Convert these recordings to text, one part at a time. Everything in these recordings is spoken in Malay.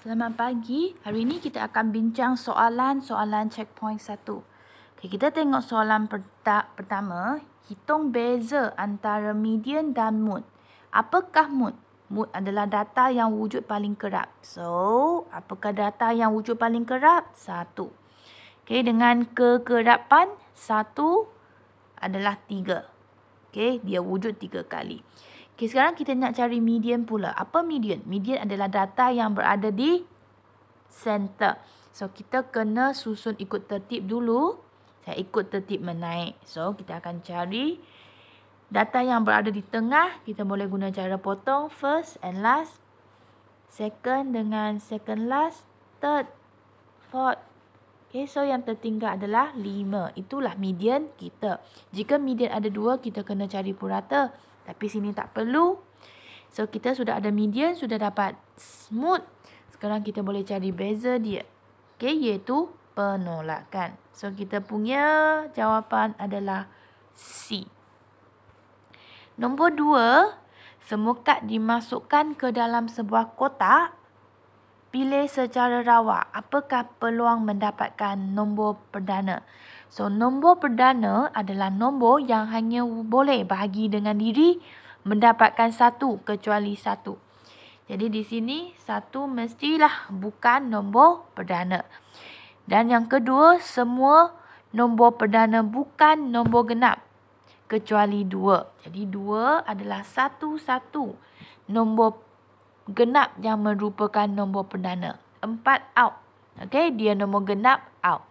Selamat pagi. Hari ini kita akan bincang soalan-soalan checkpoint satu. Okay, kita tengok soalan pertama. Hitung beza antara median dan mood. Apakah mood? Mood adalah data yang wujud paling kerap. So, apakah data yang wujud paling kerap? Satu. Okay, dengan kekerapan, satu adalah tiga. Okay, dia wujud tiga kali. Okay, sekarang kita nak cari median pula. Apa median? Median adalah data yang berada di center. So, kita kena susun ikut tertib dulu. Saya ikut tertib menaik. So, kita akan cari data yang berada di tengah. Kita boleh guna cara potong first and last. Second dengan second last. Third, fourth. Okay, so yang tertinggal adalah 5. Itulah median kita. Jika median ada 2, kita kena cari purata. Tapi sini tak perlu. So kita sudah ada median, sudah dapat smooth. Sekarang kita boleh cari beza dia. Okey, iaitu penolakan. So kita punya jawapan adalah C. Nombor dua, semuka dimasukkan ke dalam sebuah kotak. Pilih secara rawak apakah peluang mendapatkan nombor perdana. So nombor perdana adalah nombor yang hanya boleh bahagi dengan diri mendapatkan satu kecuali satu. Jadi di sini satu mestilah bukan nombor perdana. Dan yang kedua semua nombor perdana bukan nombor genap kecuali dua. Jadi dua adalah satu-satu nombor genap yang merupakan nombor perdana. Empat out. Okay, dia nombor genap out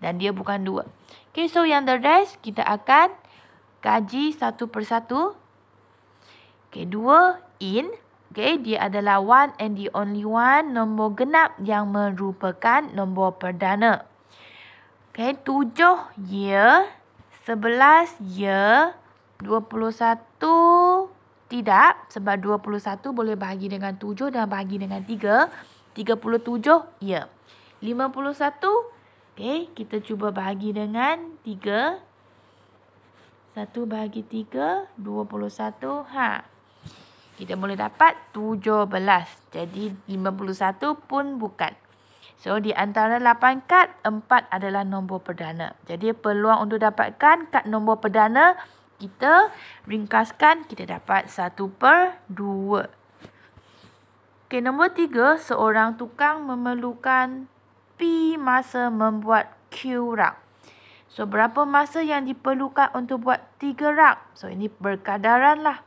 dan dia bukan dua. Okay, so yang the rest kita akan kaji satu persatu. Okay, dua in. Okay, dia adalah one and the only one nombor genap yang merupakan nombor perdana. Okay, tujuh year, sebelas year, dua puluh satu tidak sebab dua puluh satu boleh bahagi dengan tujuh dan bahagi dengan tiga. Tiga puluh tujuh year. Lima puluh satu Okey, kita cuba bahagi dengan 3. 1 bahagi 3, 21. Ha. Kita boleh dapat 17. Jadi 51 pun bukan. So di antara 8 kad, 4 adalah nombor perdana. Jadi peluang untuk dapatkan kad nombor perdana kita ringkaskan kita dapat 1 per 2. Okey, nombor tiga seorang tukang memerlukan tetapi masa membuat Q rak. So, berapa masa yang diperlukan untuk buat 3 rak? So, ini berkadaran lah.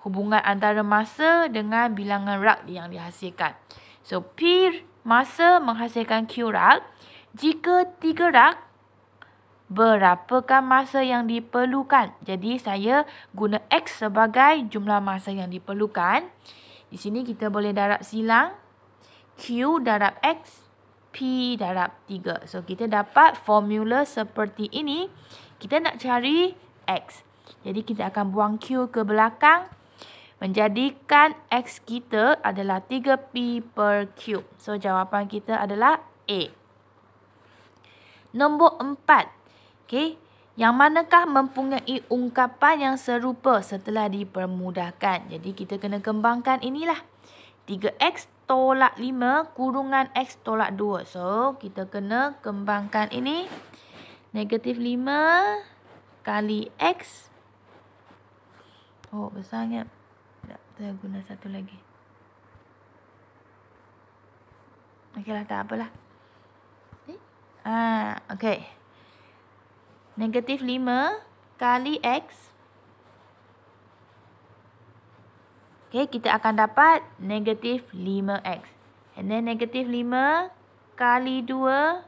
Hubungan antara masa dengan bilangan rak yang dihasilkan. So, P masa menghasilkan Q rak. Jika 3 rak, berapakah masa yang diperlukan? Jadi, saya guna X sebagai jumlah masa yang diperlukan. Di sini kita boleh darab silang. Q darab X P darab 3. So, kita dapat formula seperti ini. Kita nak cari X. Jadi, kita akan buang Q ke belakang. Menjadikan X kita adalah 3P per Q. So, jawapan kita adalah A. Nombor 4. Okay. Yang manakah mempunyai ungkapan yang serupa setelah dipermudahkan? Jadi, kita kena kembangkan inilah. 3X tolak 5 kurungan X tolak 2. So, kita kena kembangkan ini. Negatif 5 kali X. Oh, besar ingat. Tak, saya guna satu lagi. Okeylah, tak apalah. Eh? Ah, okey. Negatif 5 kali X. Negatif kali X. Okay, kita akan dapat negatif 5x. And then negatif 5 kali 2.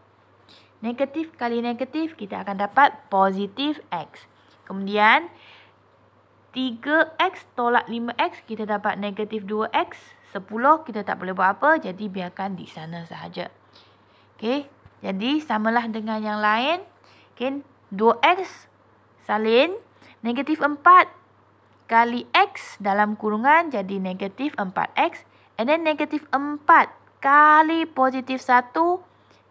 Negatif kali negatif, kita akan dapat positif x. Kemudian, 3x tolak 5x, kita dapat negatif 2x. 10, kita tak boleh buat apa. Jadi, biarkan di sana sahaja. Okay, jadi samalah dengan yang lain. Okay, 2x salin. Negatif 4 kali x dalam kurungan jadi negatif 4x. And then negatif 4 kali positif 1,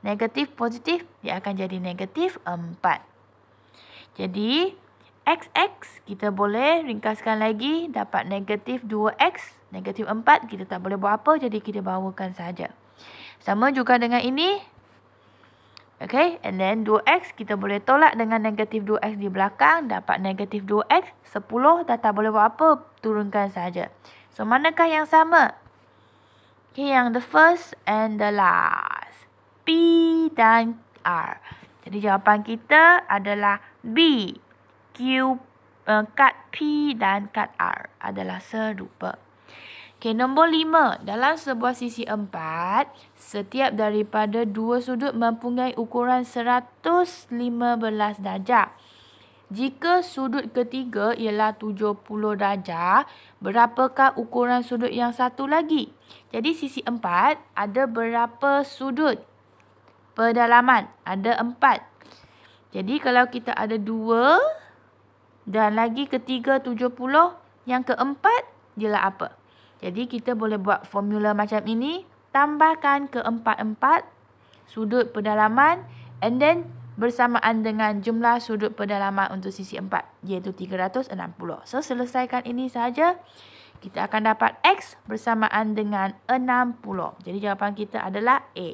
negatif positif dia akan jadi negatif 4. Jadi xx kita boleh ringkaskan lagi dapat negatif 2x, negatif 4 kita tak boleh buat apa jadi kita bawakan saja. Sama juga dengan ini, Okay, and then 2x kita boleh tolak dengan negatif 2x di belakang. Dapat negatif 2x, 10 dah tak boleh buat apa, turunkan saja. So, manakah yang sama? Okay, yang the first and the last. P dan R. Jadi, jawapan kita adalah B. Q, uh, eh, cut P dan cut R adalah serupa. Okey, nombor lima. Dalam sebuah sisi empat, setiap daripada dua sudut mempunyai ukuran 115 darjah. Jika sudut ketiga ialah 70 darjah, berapakah ukuran sudut yang satu lagi? Jadi sisi empat ada berapa sudut pedalaman? Ada empat. Jadi kalau kita ada dua dan lagi ketiga 70, yang keempat ialah apa? Jadi kita boleh buat formula macam ini. Tambahkan keempat-empat sudut pedalaman. And then bersamaan dengan jumlah sudut pedalaman untuk sisi empat Iaitu 360. So selesaikan ini saja Kita akan dapat X bersamaan dengan 60. Jadi jawapan kita adalah A.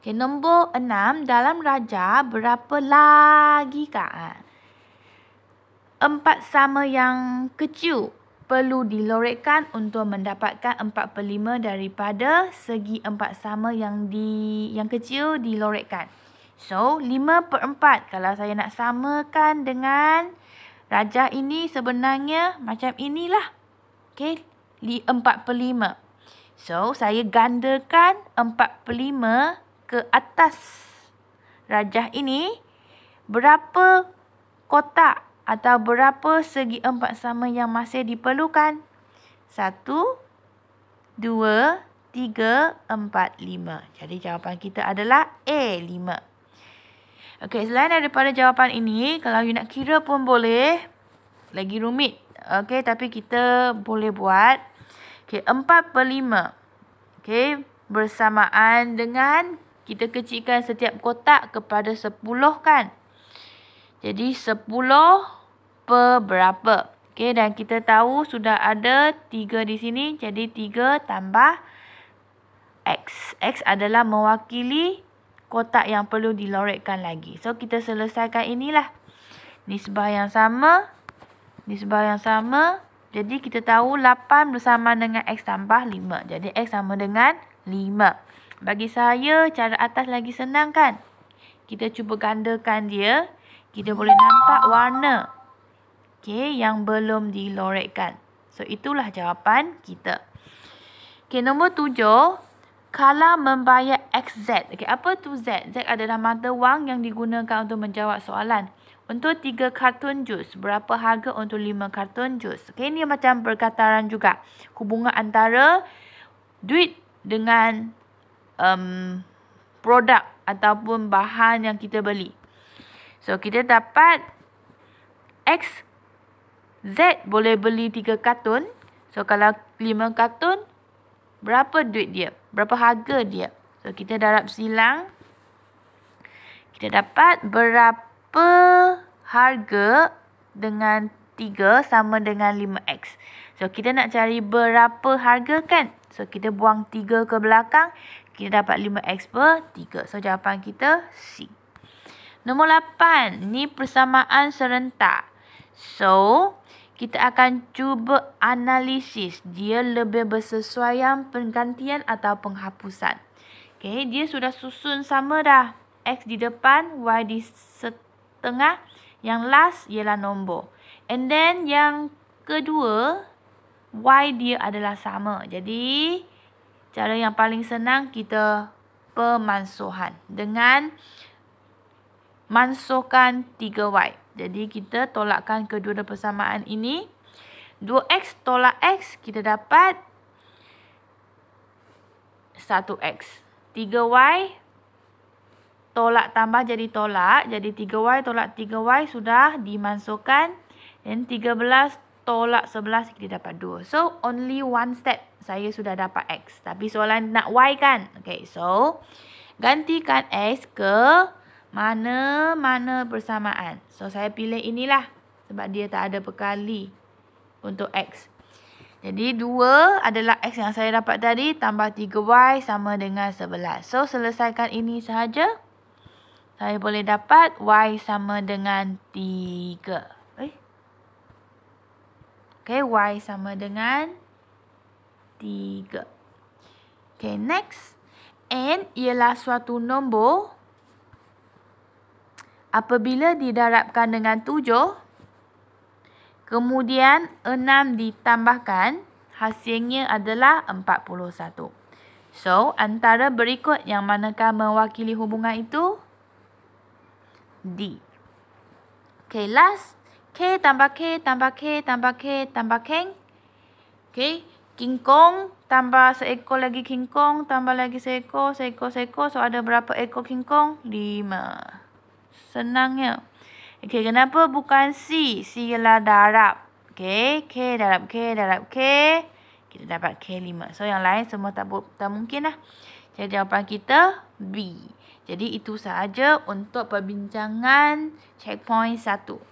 Okay, nombor 6. Dalam raja berapa lagi kah? Empat sama yang kecil perlu dilorekkan untuk mendapatkan 4/5 daripada segi empat sama yang di yang kecil dilorekkan. So, 5/4 kalau saya nak samakan dengan rajah ini sebenarnya macam inilah. Okey, 4/5. So, saya gandakan 4/5 ke atas rajah ini berapa kotak atau berapa segi empat sama yang masih diperlukan? satu dua tiga empat lima Jadi jawapan kita adalah A, lima Okey, selain daripada jawapan ini, kalau you nak kira pun boleh. Lagi rumit. Okey, tapi kita boleh buat. Okey, empat per lima Okey, bersamaan dengan kita kecilkan setiap kotak kepada sepuluh kan? Jadi 10 per berapa? Okey dan kita tahu sudah ada 3 di sini. Jadi 3 tambah X. X adalah mewakili kotak yang perlu dilorekkan lagi. So kita selesaikan inilah. Nisbah yang sama. Nisbah yang sama. Jadi kita tahu 8 bersama dengan X tambah 5. Jadi X sama dengan 5. Bagi saya cara atas lagi senang kan? Kita cuba gandakan dia kita boleh nampak warna okay, yang belum dilorekkan. So, itulah jawapan kita. Okay, nombor tujuh. kala membayar XZ. Okay, apa tu Z? Z adalah mata wang yang digunakan untuk menjawab soalan. Untuk tiga kartun jus, berapa harga untuk lima kartun jus? Okay, ini macam perkataran juga. Hubungan antara duit dengan um, produk ataupun bahan yang kita beli. So kita dapat X Z boleh beli 3 kartun So kalau 5 kartun Berapa duit dia? Berapa harga dia? So kita darab silang Kita dapat berapa harga Dengan 3 sama dengan 5X So kita nak cari berapa harga kan? So kita buang 3 ke belakang Kita dapat 5X per 3 So jawapan kita C Nombor lapan ni persamaan serentak. So, kita akan cuba analisis dia lebih bersesuaian penggantian atau penghapusan. Okay, dia sudah susun sama dah. X di depan, Y di setengah. Yang last ialah nombor. And then yang kedua, Y dia adalah sama. Jadi, cara yang paling senang kita pemansuhan dengan mansuhkan 3y. Jadi kita tolakkan kedua-dua persamaan ini. 2x tolak x kita dapat 1x. 3y tolak tambah jadi tolak. Jadi 3y tolak 3y sudah dimansuhkan. Dan 13 tolak 11 kita dapat 2. So only one step saya sudah dapat x. Tapi soalan nak y kan? Okay so gantikan x ke mana-mana persamaan. So, saya pilih inilah. Sebab dia tak ada perkali untuk X. Jadi, 2 adalah X yang saya dapat tadi. Tambah 3Y sama dengan 11. So, selesaikan ini sahaja. Saya boleh dapat Y sama dengan 3. Eh? Okay, Y sama dengan 3. Okay, next. N ialah suatu nombor apabila didarabkan dengan 7 kemudian 6 ditambahkan hasilnya adalah 41 so antara berikut yang manakah mewakili hubungan itu D Okay, last K tambah K tambah K tambah K tambah keng Okay, King Kong tambah seekor lagi King Kong tambah lagi seekor, seekor, seekor. So ada berapa ekor King Kong? Lima. Senangnya. Okey, kenapa bukan C? C ialah darab. Okey, K darab K darab K. Kita dapat K5. So, yang lain semua tak, tak mungkin lah. Jadi, jawapan kita B. Jadi, itu sahaja untuk perbincangan checkpoint 1.